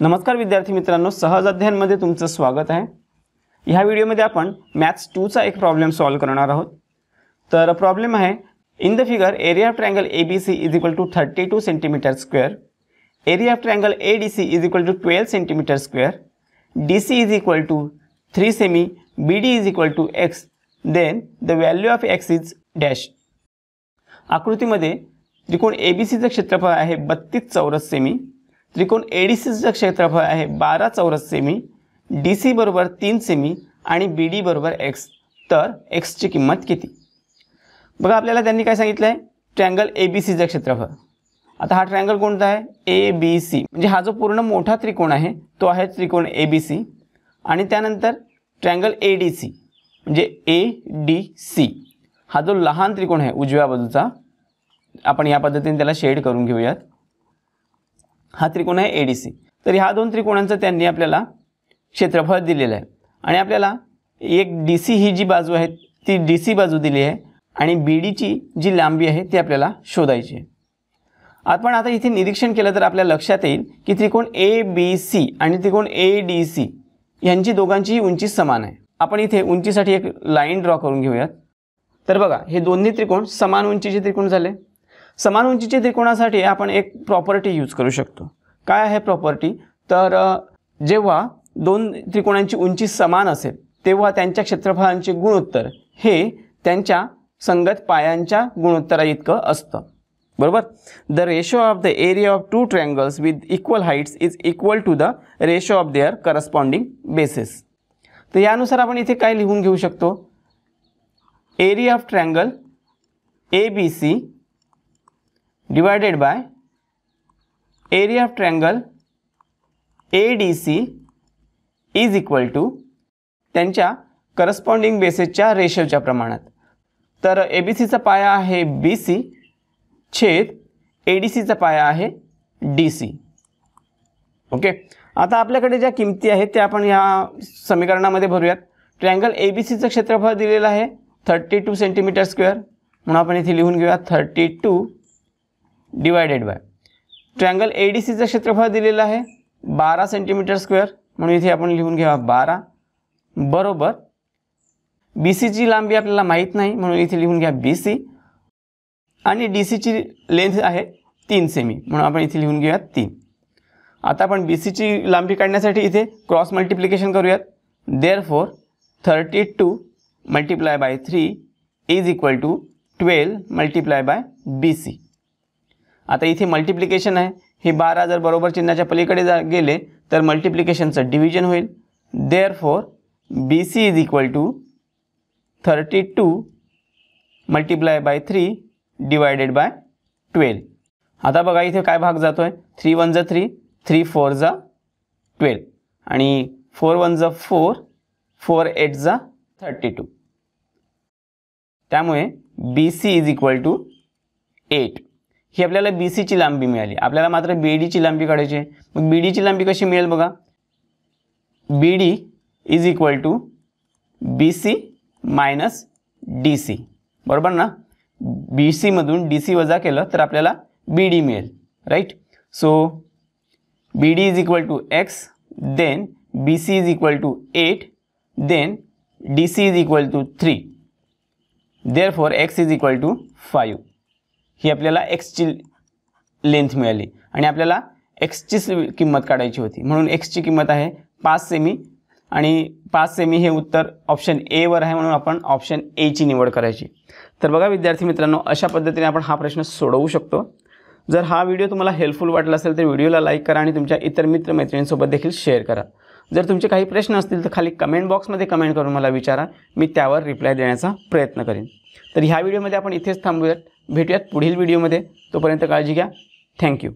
नमस्कार विद्यार्थी मित्रांनो सहज अध्ययनमध्ये तुमचं स्वागत आहे ह्या व्हिडिओमध्ये आपण मॅथ्स टूचा एक प्रॉब्लेम सॉल्व्ह करणार आहोत तर प्रॉब्लेम आहे in the figure area of triangle A B C is equal to thirty two centimetre square area of triangle A D C is equal to twelve centimetre square D C is equal to three cm B D is equal to x then the value of x is dash आकृतीमध्ये त्रिकोण A B सीचं क्षेत्रफळ आहे बत्तीस चौरस semi त्रिकोण ए D सीचं क्षेत्रफळ आहे बारा चौरस सेमी डी सी बरोबर तीन सेमी आणि बी डी बरोबर एक्स तर एक्सची किंमत किती बघा आपल्याला त्यांनी काय सांगितलं आहे ट्रँगल ए बी सीचं क्षेत्रफळ आता हा ट्रँगल कोणता आहे ए बी सी म्हणजे हा जो पूर्ण मोठा त्रिकोण आहे तो आहे त्रिकोण ए बी सी आणि त्यानंतर ट्रँगल ए डी सी म्हणजे ए डी सी हा जो लहान त्रिकोण आहे उजव्या बाजूचा आपण या पद्धतीने त्याला शेड करून घेऊयात हा त्रिकोण आहे ए डी सी तर ह्या दोन त्रिकोणांचं त्यांनी आपल्याला क्षेत्रफळ दिलेलं आहे आणि आपल्याला एक डी सी ही जी बाजू आहे ती डी सी बाजू दिली आहे आणि बी डीची जी लांबी आहे ती आपल्याला शोधायची आहे आपण आता इथे निरीक्षण केलं तर आपल्या लक्षात येईल की त्रिकोण ए बी सी आणि त्रिकोण ए डी सी यांची दोघांचीही उंची समान आहे आपण इथे उंचीसाठी एक लाईन ड्रॉ करून घेऊयात तर बघा हे दोन्ही त्रिकोण समान उंचीचे त्रिकोण झाले समान उंचीच्या त्रिकोणासाठी आपण एक प्रॉपर्टी यूज करू शकतो काय आहे प्रॉपर्टी तर जेव्हा दोन त्रिकोणांची उंची समान असेल तेव्हा त्यांच्या क्षेत्रफळांचे गुणोत्तर हे त्यांच्या संगत पायांच्या गुणोत्तरा इतकं असतं बरोबर the ratio of the area of two triangles with equal heights is equal to the ratio of their corresponding bases तर यानुसार आपण इथे काय लिहून घेऊ शकतो area of triangle A B C divided by area of triangle ADC is equal to त्यांच्या corresponding बेसेसच्या रेशोच्या प्रमाणात तर ए बी सीचा पाया आहे बी सी छेद ए डी सीचा पाया आहे डी सी ओके आता आपल्याकडे ज्या किमती आहेत त्या आपण या समीकरणामध्ये भरूयात ट्रँगल ए बी सीचं क्षेत्रफळ दिलेलं आहे थर्टी टू सेंटीमीटर स्क्वेअर म्हणून आपण इथे लिहून घेऊया thirty two divided by triangle A D सीचं क्षेत्रफळ दिलेलं आहे बारा सेंटीमीटर स्क्वेअर म्हणून इथे आपण लिहून घ्या बारा बरोबर बी सीची लांबी आपल्याला माहीत नाही म्हणून इथे लिहून घ्या बी सी आणि डी सीची लेंथ आहे तीन सेमी म्हणून आपण इथे लिहून घेऊयात तीन आता आपण बी सीची लांबी काढण्यासाठी इथे क्रॉस मल्टिप्लिकेशन करूयात therefore thirty two multiply by three is equal to twelve multiply by B C आता इथे मल्टिप्लिकेशन आहे हे बारा जर बरोबर चिन्हाच्या पलीकडे जा गेले तर मल्टिप्लिकेशनचं डिव्हिजन होईल therefore B C is equal to thirty two multiply by three divided by twelve आता बघा इथे काय भाग जातो आहे थ्री वन जा थ्री थ्री फोर जा ट्वेल्व आणि फोर वन जा फोर फोर एट जा थर्टी टू त्यामुळे B C is equal to eight ही आपल्याला बी सीची लांबी मिळाली आपल्याला मात्र बी डीची लांबी काढायची आहे मग बी डीची लांबी कशी मिळेल बघा B D is equal to B C minus D C बरोबर ना बी सीमधून डी सी वजा केलं तर आपल्याला बी डी मिळेल right so B D is equal to x then B C is equal to eight then D C is equal to three therefore x is equal to five ही आपल्याला एक्सची length मिळाली आणि आपल्याला एक्सचीच किंमत काढायची होती म्हणून एक्सची किंमत आहे पाच सेमी आणि पाच सेमी हे उत्तर ऑप्शन एवर आहे म्हणून आपण ऑप्शन एची निवड करायची तर बघा विद्यार्थी मित्रांनो अशा पद्धतीने आपण हा प्रश्न सोडवू शकतो जर हा व्हिडिओ तुम्हाला हेल्पफुल वाटला असेल तर व्हिडिओला लाईक करा आणि तुमच्या इतर मित्रमैत्रिणींसोबत देखील शेअर करा जर तुमचे काही प्रश्न असतील तर खाली कमेंट बॉक्समध्ये कमेंट करून मला विचारा मी त्यावर रिप्लाय देण्याचा प्रयत्न करेन तर ह्या व्हिडिओमध्ये आपण इथेच थांबूयात भेटूयात पुढील व्हिडिओमध्ये तोपर्यंत काळजी घ्या थँक्यू